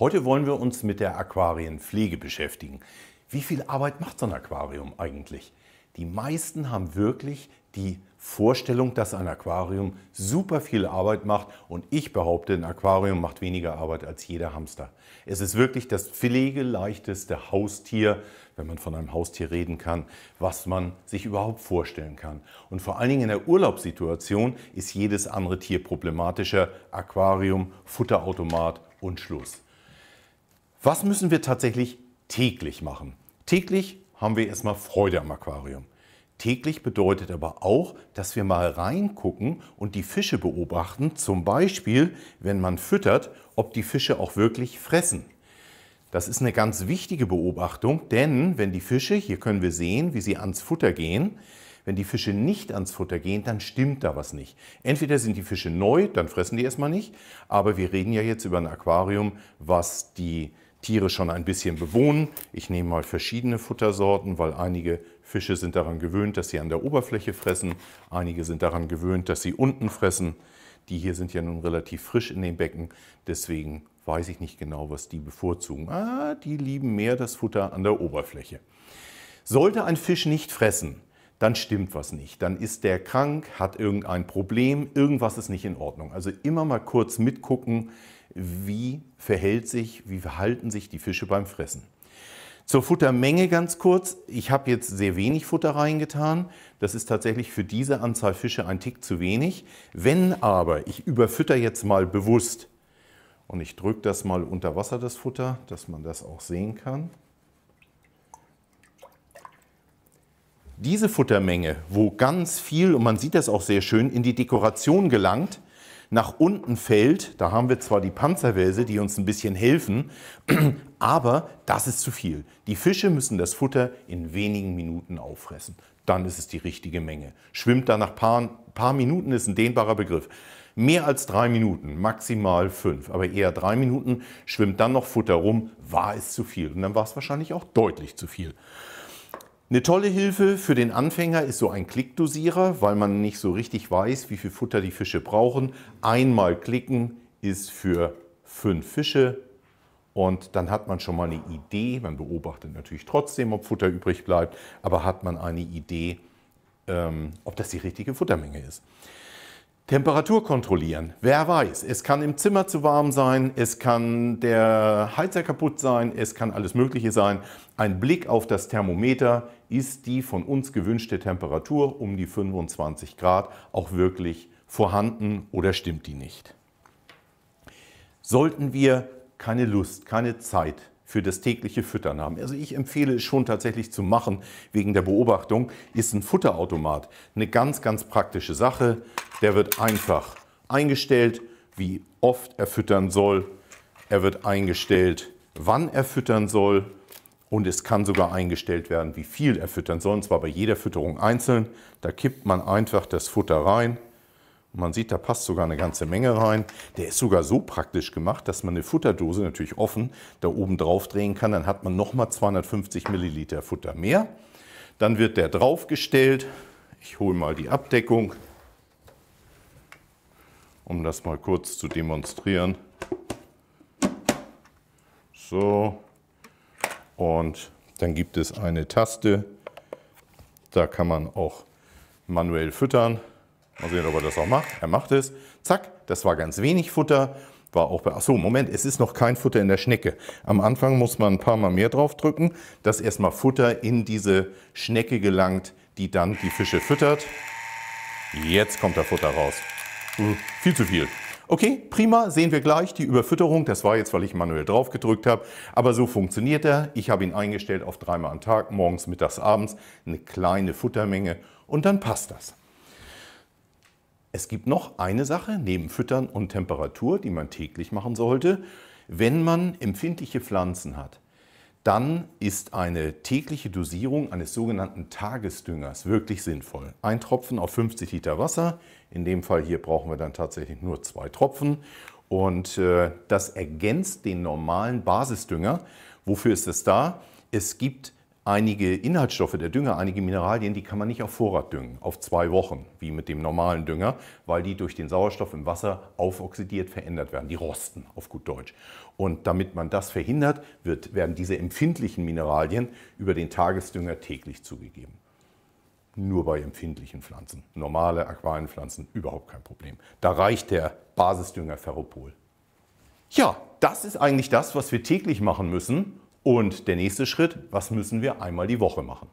Heute wollen wir uns mit der Aquarienpflege beschäftigen. Wie viel Arbeit macht so ein Aquarium eigentlich? Die meisten haben wirklich die Vorstellung, dass ein Aquarium super viel Arbeit macht und ich behaupte, ein Aquarium macht weniger Arbeit als jeder Hamster. Es ist wirklich das pflegeleichteste Haustier, wenn man von einem Haustier reden kann, was man sich überhaupt vorstellen kann. Und vor allen Dingen in der Urlaubssituation ist jedes andere Tier problematischer. Aquarium, Futterautomat und Schluss. Was müssen wir tatsächlich täglich machen? Täglich haben wir erstmal Freude am Aquarium. Täglich bedeutet aber auch, dass wir mal reingucken und die Fische beobachten, zum Beispiel, wenn man füttert, ob die Fische auch wirklich fressen. Das ist eine ganz wichtige Beobachtung, denn wenn die Fische, hier können wir sehen, wie sie ans Futter gehen, wenn die Fische nicht ans Futter gehen, dann stimmt da was nicht. Entweder sind die Fische neu, dann fressen die erstmal nicht, aber wir reden ja jetzt über ein Aquarium, was die Tiere schon ein bisschen bewohnen. Ich nehme mal verschiedene Futtersorten, weil einige Fische sind daran gewöhnt, dass sie an der Oberfläche fressen. Einige sind daran gewöhnt, dass sie unten fressen. Die hier sind ja nun relativ frisch in den Becken, deswegen weiß ich nicht genau, was die bevorzugen. Ah, die lieben mehr das Futter an der Oberfläche. Sollte ein Fisch nicht fressen, dann stimmt was nicht. Dann ist der krank, hat irgendein Problem, irgendwas ist nicht in Ordnung. Also immer mal kurz mitgucken, wie verhält sich, wie verhalten sich die Fische beim Fressen. Zur Futtermenge ganz kurz. Ich habe jetzt sehr wenig Futter reingetan. Das ist tatsächlich für diese Anzahl Fische ein Tick zu wenig. Wenn aber, ich überfütter jetzt mal bewusst und ich drücke das mal unter Wasser, das Futter, dass man das auch sehen kann. Diese Futtermenge, wo ganz viel, und man sieht das auch sehr schön, in die Dekoration gelangt, nach unten fällt, da haben wir zwar die Panzerwälse, die uns ein bisschen helfen, aber das ist zu viel. Die Fische müssen das Futter in wenigen Minuten auffressen. Dann ist es die richtige Menge. Schwimmt da nach paar, paar Minuten ist ein dehnbarer Begriff. Mehr als drei Minuten, maximal fünf, aber eher drei Minuten, schwimmt dann noch Futter rum, war es zu viel. Und dann war es wahrscheinlich auch deutlich zu viel. Eine tolle Hilfe für den Anfänger ist so ein Klickdosierer, weil man nicht so richtig weiß, wie viel Futter die Fische brauchen. Einmal klicken ist für fünf Fische und dann hat man schon mal eine Idee. Man beobachtet natürlich trotzdem, ob Futter übrig bleibt, aber hat man eine Idee, ähm, ob das die richtige Futtermenge ist. Temperatur kontrollieren. Wer weiß, es kann im Zimmer zu warm sein, es kann der Heizer kaputt sein, es kann alles Mögliche sein. Ein Blick auf das Thermometer ist die von uns gewünschte Temperatur um die 25 Grad auch wirklich vorhanden oder stimmt die nicht. Sollten wir keine Lust, keine Zeit für das tägliche Füttern haben. Also ich empfehle es schon tatsächlich zu machen, wegen der Beobachtung, ist ein Futterautomat eine ganz, ganz praktische Sache. Der wird einfach eingestellt, wie oft er füttern soll. Er wird eingestellt, wann er füttern soll. Und es kann sogar eingestellt werden, wie viel er füttern soll. Und zwar bei jeder Fütterung einzeln. Da kippt man einfach das Futter rein. man sieht, da passt sogar eine ganze Menge rein. Der ist sogar so praktisch gemacht, dass man eine Futterdose natürlich offen da oben drauf drehen kann. Dann hat man nochmal 250 Milliliter Futter mehr. Dann wird der draufgestellt. Ich hole mal die Abdeckung um das mal kurz zu demonstrieren. So. Und dann gibt es eine Taste. Da kann man auch manuell füttern. Mal sehen, ob er das auch macht. Er macht es. Zack, das war ganz wenig Futter. War auch bei. Achso, Moment, es ist noch kein Futter in der Schnecke. Am Anfang muss man ein paar Mal mehr draufdrücken, dass erstmal Futter in diese Schnecke gelangt, die dann die Fische füttert. Jetzt kommt da Futter raus. Hm, viel zu viel. Okay, prima, sehen wir gleich die Überfütterung. Das war jetzt, weil ich manuell drauf gedrückt habe. Aber so funktioniert er. Ich habe ihn eingestellt auf dreimal am Tag, morgens, mittags, abends. Eine kleine Futtermenge und dann passt das. Es gibt noch eine Sache neben Füttern und Temperatur, die man täglich machen sollte. Wenn man empfindliche Pflanzen hat, dann ist eine tägliche Dosierung eines sogenannten Tagesdüngers wirklich sinnvoll. Ein Tropfen auf 50 Liter Wasser, in dem Fall hier brauchen wir dann tatsächlich nur zwei Tropfen und äh, das ergänzt den normalen Basisdünger. Wofür ist es da? Es gibt einige Inhaltsstoffe der Dünger, einige Mineralien, die kann man nicht auf Vorrat düngen, auf zwei Wochen, wie mit dem normalen Dünger, weil die durch den Sauerstoff im Wasser aufoxidiert verändert werden. Die rosten, auf gut Deutsch. Und damit man das verhindert, wird, werden diese empfindlichen Mineralien über den Tagesdünger täglich zugegeben. Nur bei empfindlichen Pflanzen. Normale Aquarienpflanzen überhaupt kein Problem. Da reicht der Basisdünger Ferropol. Ja, das ist eigentlich das, was wir täglich machen müssen, und der nächste Schritt, was müssen wir einmal die Woche machen?